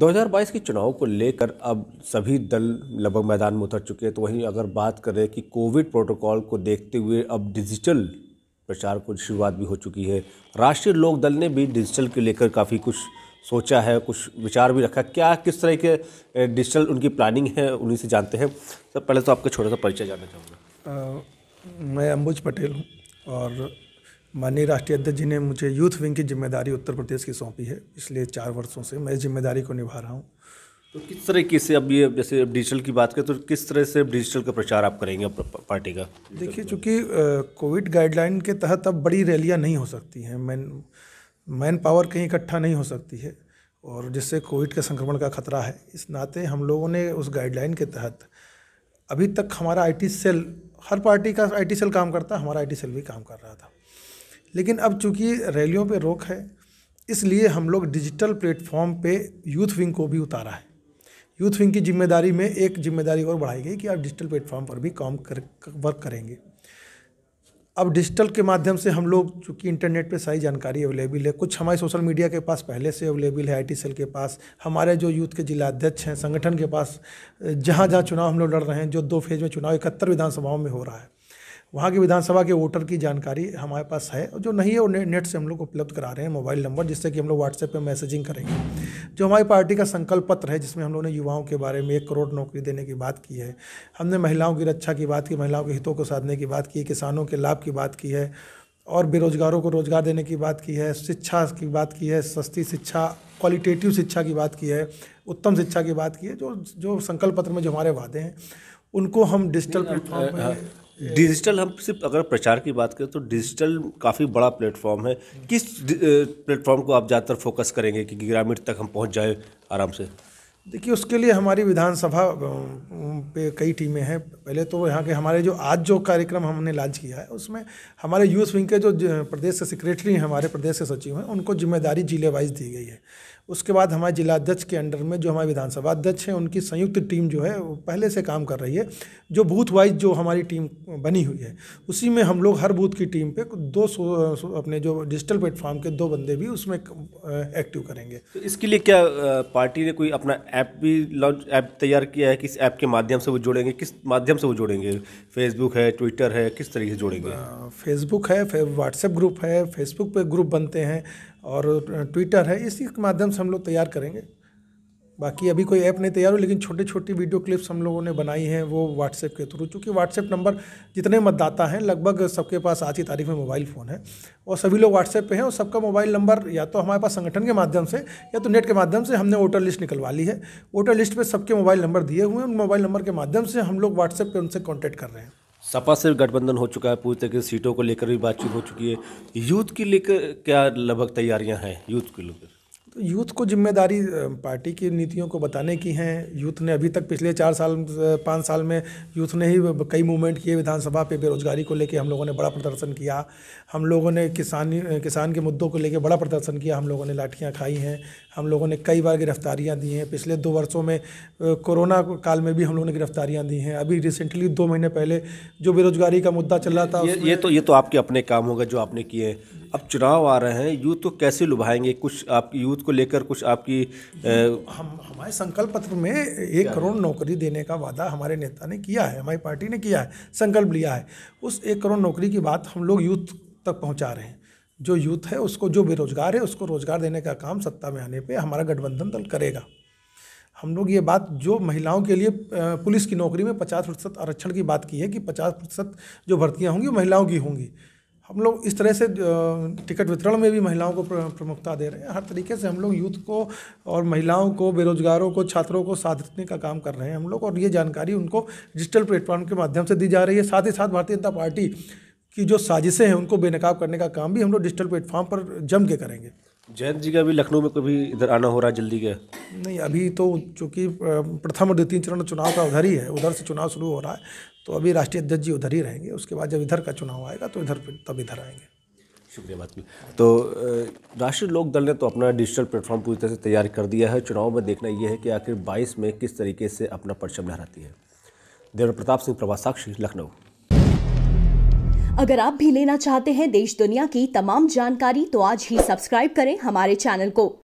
2022 के चुनाव को लेकर अब सभी दल लगभग मैदान में उतर चुके हैं तो वहीं अगर बात करें कि कोविड प्रोटोकॉल को देखते हुए अब डिजिटल प्रचार को शुरुआत भी हो चुकी है राष्ट्रीय लोक दल ने भी डिजिटल के लेकर काफ़ी कुछ सोचा है कुछ विचार भी रखा क्या किस तरह के डिजिटल उनकी प्लानिंग है उन्हीं से जानते हैं सर पहले तो आपका छोटा सा परिचय जानना चाहूँगा मैं अम्बुज पटेल हूँ और माननीय राष्ट्रीय अध्यक्ष जी ने मुझे यूथ विंग की जिम्मेदारी उत्तर प्रदेश की सौंपी है पिछले चार वर्षों से मैं इस जिम्मेदारी को निभा रहा हूँ तो किस तरीके से अब ये जैसे डिजिटल की बात करें तो किस तरह से डिजिटल का प्रचार आप करेंगे पार्टी का देखिए चूँकि कोविड गाइडलाइन के तहत अब बड़ी रैलियाँ नहीं हो सकती हैं मैन मैन पावर कहीं इकट्ठा नहीं हो सकती है और जिससे कोविड के संक्रमण का खतरा है इस नाते हम लोगों ने उस गाइडलाइन के तहत अभी तक हमारा आईटी सेल हर पार्टी का आईटी सेल काम करता हमारा आईटी सेल भी काम कर रहा था लेकिन अब चूंकि रैलियों पे रोक है इसलिए हम लोग डिजिटल प्लेटफॉर्म पे यूथ विंग को भी उतारा है यूथ विंग की जिम्मेदारी में एक जिम्मेदारी और बढ़ाई गई कि आप डिजिटल प्लेटफॉर्म पर भी काम कर वर्क करेंगे अब डिजिटल के माध्यम से हम लोग चूँकि इंटरनेट पे सारी जानकारी अवेलेबल है कुछ हमारे सोशल मीडिया के पास पहले से अवेलेबल है आई सेल के पास हमारे जो यूथ के जिलाध्यक्ष हैं संगठन के पास जहाँ जहाँ चुनाव हम लोग लड़ रहे हैं जो दो फेज में चुनाव इकहत्तर विधानसभाओं में हो रहा है वहाँ के विधानसभा के वोटर की जानकारी हमारे पास है जो नहीं है वो ने, नेट से हम लोग उपलब्ध करा रहे हैं मोबाइल नंबर जिससे कि हम लोग व्हाट्सएप पे मैसेजिंग करेंगे जो हमारी पार्टी का संकल्प पत्र है जिसमें हम लोगों ने युवाओं के बारे में एक करोड़ नौकरी देने की बात की है हमने महिलाओं की रक्षा की बात की महिलाओं के हितों को साधने की बात की किसानों के लाभ की बात की है और बेरोजगारों को रोजगार देने की बात की है शिक्षा की बात की है सस्ती शिक्षा क्वालिटेटिव शिक्षा की बात की है उत्तम शिक्षा की बात की है जो जो संकल्प पत्र में जो हमारे वादे हैं उनको हम डिजिटल प्लेटफॉर्म डिजिटल हम सिर्फ अगर प्रचार की बात करें तो डिजिटल काफ़ी बड़ा प्लेटफॉर्म है किस प्लेटफॉर्म को आप ज़्यादातर फोकस करेंगे कि ग्रामीण तक हम पहुंच जाए आराम से देखिए उसके लिए हमारी विधानसभा पे कई टीमें हैं पहले तो यहाँ के हमारे जो आज जो कार्यक्रम हमने लॉन्च किया है उसमें हमारे यूथ विंग के जो प्रदेश के सेक्रेटरी हैं हमारे प्रदेश के सचिव हैं उनको जिम्मेदारी जिले वाइज दी गई है उसके बाद हमारे जिला अध्यक्ष के अंडर में जो हमारे विधानसभा अध्यक्ष हैं उनकी संयुक्त टीम जो है वो पहले से काम कर रही है जो बूथ वाइज जो हमारी टीम बनी हुई है उसी में हम लोग हर बूथ की टीम पे दो सो, सो अपने जो डिजिटल प्लेटफॉर्म के दो बंदे भी उसमें एक्टिव करेंगे तो इसके लिए क्या पार्टी ने कोई अपना ऐप भी लॉन्च ऐप तैयार किया है किस ऐप के माध्यम से वो जोड़ेंगे किस माध्यम से वो जुड़ेंगे फेसबुक है ट्विटर है किस तरीके से जुड़ेंगे फेसबुक है व्हाट्सएप ग्रुप है फेसबुक पर ग्रुप बनते हैं और ट्विटर है इसी के माध्यम से हम लोग तैयार करेंगे बाकी अभी कोई ऐप नहीं तैयार हो लेकिन छोटे छोटी वीडियो क्लिप्स हम लोगों ने बनाई हैं वो व्हाट्सएप के थ्रू चूँकि व्हाट्सएप नंबर जितने मतदाता हैं लगभग सबके पास आज की तारीख में मोबाइल फ़ोन है और सभी लोग व्हाट्सएप पे हैं और सबका मोबाइल नंबर या तो हमारे पास संगठन के माध्यम से या तो नेट के माध्यम से हमने वोटर लिस्ट निकलवा ली है वोटर लिस्ट पर सबके मोबाइल नंबर दिए हुए हैं उन मोबाइल नंबर के माध्यम से हम लोग व्हाट्सएप पर उनसे कॉन्टैक्ट कर रहे हैं सपा से गठबंधन हो चुका है पूरी तरह की सीटों को लेकर भी बातचीत हो चुकी है यूथ की लेकर क्या लगभग तैयारियां हैं यूथ को लेकर तो यूथ को जिम्मेदारी पार्टी की नीतियों को बताने की हैं यूथ ने अभी तक पिछले चार साल पाँच साल में यूथ ने ही कई मूवमेंट किए विधानसभा पे बेरोजगारी को लेके हम लोगों ने बड़ा प्रदर्शन किया हम लोगों ने किसान किसान के मुद्दों को लेके बड़ा प्रदर्शन किया हम लोगों ने लाठियाँ खाई हैं हम लोगों ने कई बार गिरफ्तारियाँ दी हैं पिछले दो वर्षों में कोरोना काल में भी हम लोगों ने गिरफ्तारियाँ दी हैं अभी रिसेंटली दो महीने पहले जो बेरोजगारी का मुद्दा चल रहा था ये, ये तो ये तो आपके अपने काम होगा जो आपने किए अब चुनाव आ रहे हैं यूथ को कैसे लुभाएंगे कुछ आप यूथ को लेकर कुछ आपकी आ, हम हमारे संकल्प पत्र में एक करोड़ नौकरी देने का वादा हमारे नेता ने किया है हमारी पार्टी ने किया है संकल्प लिया है उस एक करोड़ नौकरी की बात हम लोग यूथ तक पहुँचा रहे हैं जो यूथ है उसको जो बेरोजगार है उसको रोजगार देने का काम सत्ता में आने पर हमारा गठबंधन दल करेगा हम लोग ये बात जो महिलाओं के लिए पुलिस की नौकरी में पचास प्रतिशत आरक्षण की बात की है कि पचास प्रतिशत जो भर्तियाँ होंगी वो महिलाओं की होंगी हम लोग इस तरह से टिकट वितरण में भी महिलाओं को प्रमुखता दे रहे हैं हर तरीके से हम लोग यूथ को और महिलाओं को बेरोजगारों को छात्रों को साधने का काम कर रहे हैं हम लोग और ये जानकारी उनको डिजिटल प्लेटफॉर्म के माध्यम से दी जा रही है साथ ही साथ भारतीय जनता पार्टी की जो साजिशें हैं उनको बेनकाब करने का काम भी हम लोग डिजिटल प्लेटफॉर्म पर जम के करेंगे जयंत जी का भी लखनऊ में कभी इधर आना हो रहा है जल्दी क्या नहीं अभी तो चूँकि प्रथम और द्वितीय चरण चुनाव का उधर ही है उधर से चुनाव शुरू हो रहा है तो अभी राष्ट्रीय अध्यक्ष जी उधर ही रहेंगे उसके बाद जब इधर का चुनाव आएगा तो इधर तब इधर आएंगे शुक्रिया बात में तो राष्ट्रीय लोक दल ने तो अपना डिजिटल प्लेटफॉर्म पूरी तरह से तैयार कर दिया है चुनाव में देखना यह है कि आखिर 22 में किस तरीके से अपना परचम लहराती है देवेंद्र प्रताप सिंह प्रभा साक्षी लखनऊ अगर आप भी लेना चाहते हैं देश दुनिया की तमाम जानकारी तो आज ही सब्सक्राइब करें हमारे चैनल को